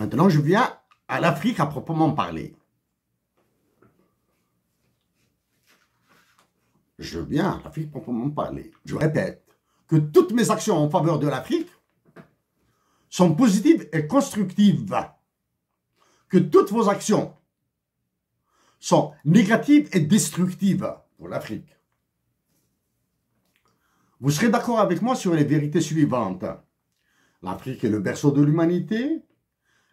Maintenant, je viens à l'Afrique à proprement parler. Je viens à l'Afrique proprement parler. Je répète que toutes mes actions en faveur de l'Afrique sont positives et constructives. Que toutes vos actions sont négatives et destructives pour l'Afrique. Vous serez d'accord avec moi sur les vérités suivantes. L'Afrique est le berceau de l'humanité.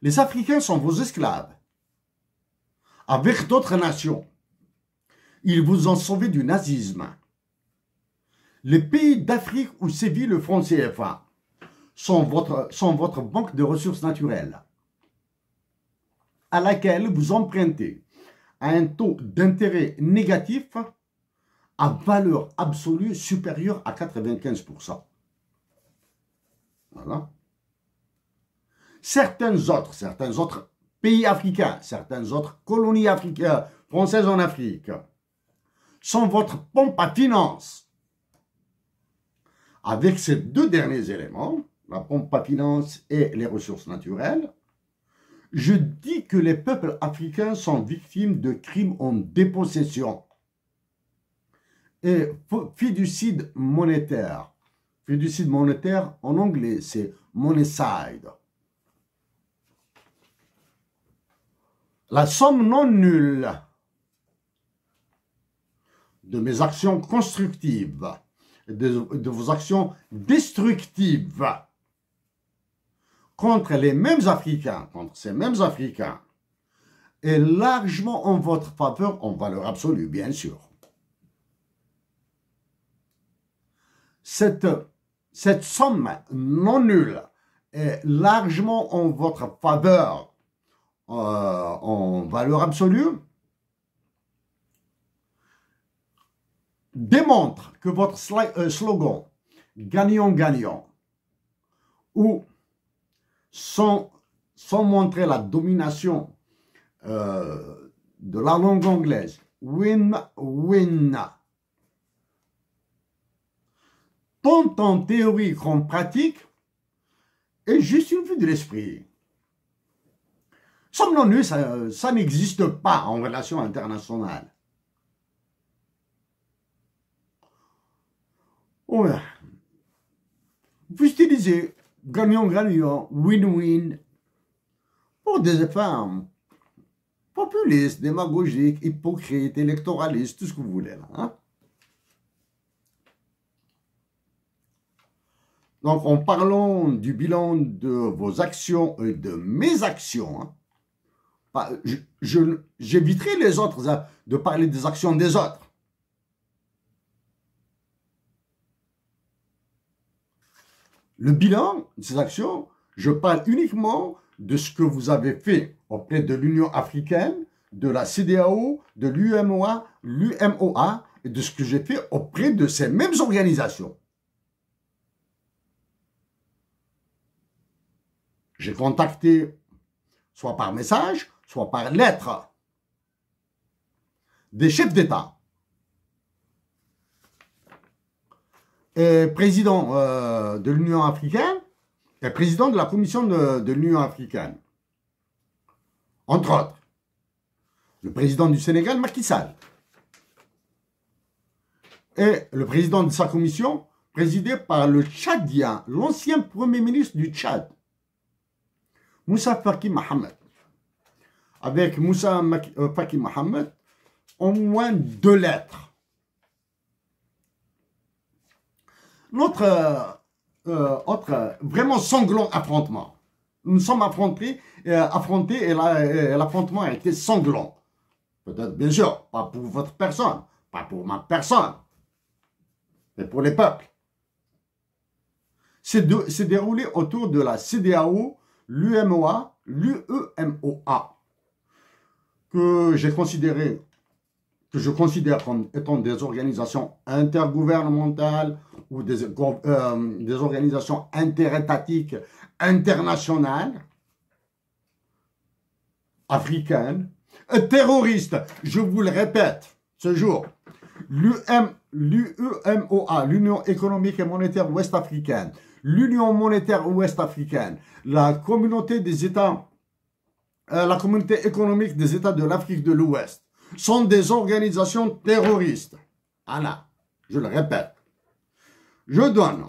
Les Africains sont vos esclaves. Avec d'autres nations, ils vous ont sauvé du nazisme. Les pays d'Afrique où sévit le franc CFA sont votre, banque de ressources naturelles, à laquelle vous empruntez à un taux d'intérêt négatif à valeur absolue supérieure à 95%. Voilà certains autres, certains autres pays africains, certaines autres colonies africaines, françaises en Afrique, sont votre pompe à finance. Avec ces deux derniers éléments, la pompe à finance et les ressources naturelles, je dis que les peuples africains sont victimes de crimes en dépossession et fiducide monétaire. Fiducide monétaire en anglais, c'est money side. la somme non nulle de mes actions constructives, de, vos actions destructives contre les mêmes Africains, contre ces mêmes Africains, est largement en votre faveur en valeur absolue, bien sûr. Cette, cette somme non nulle est largement en votre faveur euh, en valeur absolue, démontre que votre euh, slogan gagnant-gagnant ou sans, montrer la domination euh, de la langue anglaise, win-win, tant en théorie qu'en pratique, est juste une vue de l'esprit non ça, ça n'existe pas en relation internationale. Voilà. Vous utilisez gagnant-gagnant, win-win, pour des femmes populistes, démagogiques, hypocrites, électoralistes, tout ce que vous voulez hein. Donc, en parlant du bilan de vos actions et de mes actions, hein, J'éviterai les autres hein, de parler des actions des autres. Le bilan de ces actions, je parle uniquement de ce que vous avez fait auprès de l'Union africaine, de la CDAO, de l'UMOA, l'UMOA et de ce que j'ai fait auprès de ces mêmes organisations. J'ai contacté, soit par message, soit par lettre, des chefs d'État et président euh, de l'Union africaine et président de la commission de, l'Union africaine. Entre autres, le président du Sénégal, Macky Sall, et le président de sa commission, présidé par le Tchadien, l'ancien premier ministre du Tchad, Moussa Faki Mohamed avec Moussa euh, Faki Mohamed au moins deux lettres. L'autre, euh, euh, autre, vraiment sanglant affrontement. Nous sommes affrontés, et l'affrontement a été sanglant. Peut-être, bien sûr, pas pour votre personne, pas pour ma personne, mais pour les peuples. C'est déroulé autour de la CDAO, l'UMOA, l'UEMOA que j'ai considéré, que je considère comme étant des organisations intergouvernementales ou des, euh, des organisations interétatiques internationales, africaines, euh, terroristes. Je vous le répète, ce jour, l'UEMOA l'Union économique et monétaire ouest-africaine, l'Union monétaire ouest-africaine, la communauté des États euh, la communauté économique des États de l'Afrique de l'Ouest sont des organisations terroristes. Anna, je le répète. Je donne